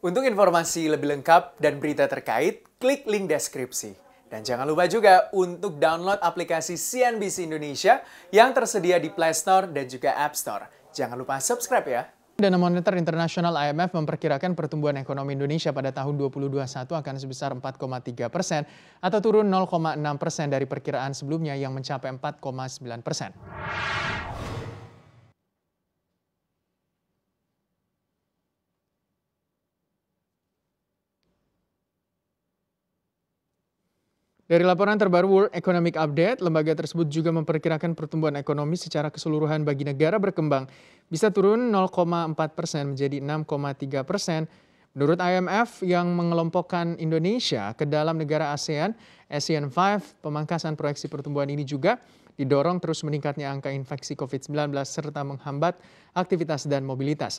Untuk informasi lebih lengkap dan berita terkait, klik link deskripsi. Dan jangan lupa juga untuk download aplikasi CNBC Indonesia yang tersedia di Play Store dan juga App Store. Jangan lupa subscribe ya. Dana Moneter Internasional IMF memperkirakan pertumbuhan ekonomi Indonesia pada tahun 2021 akan sebesar 4,3 persen atau turun 0,6 persen dari perkiraan sebelumnya yang mencapai 4,9 persen. Dari laporan terbaru World Economic Update, lembaga tersebut juga memperkirakan pertumbuhan ekonomi secara keseluruhan bagi negara berkembang bisa turun 0,4 persen menjadi 6,3 persen. Menurut IMF yang mengelompokkan Indonesia ke dalam negara ASEAN, ASEAN 5, pemangkasan proyeksi pertumbuhan ini juga didorong terus meningkatnya angka infeksi COVID-19 serta menghambat aktivitas dan mobilitas.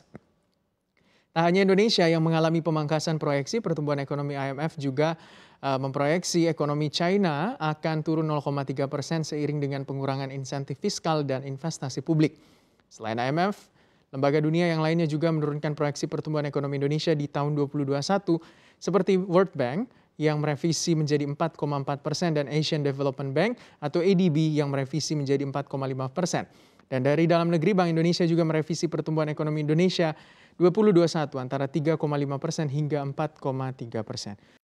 Tak hanya Indonesia yang mengalami pemangkasan proyeksi, pertumbuhan ekonomi IMF juga Eh, memproyeksi ekonomi China akan turun 0,3 persen seiring dengan pengurangan insentif fiskal dan investasi publik. Selain IMF, lembaga dunia yang lainnya juga menurunkan proyeksi pertumbuhan ekonomi Indonesia di tahun 2021 seperti World Bank yang merevisi menjadi 4,4 persen dan Asian Development Bank atau ADB yang merevisi menjadi 4,5 persen. Dan dari dalam negeri, Bank Indonesia juga merevisi pertumbuhan ekonomi Indonesia 2021 antara 3,5 persen hingga 4,3 persen.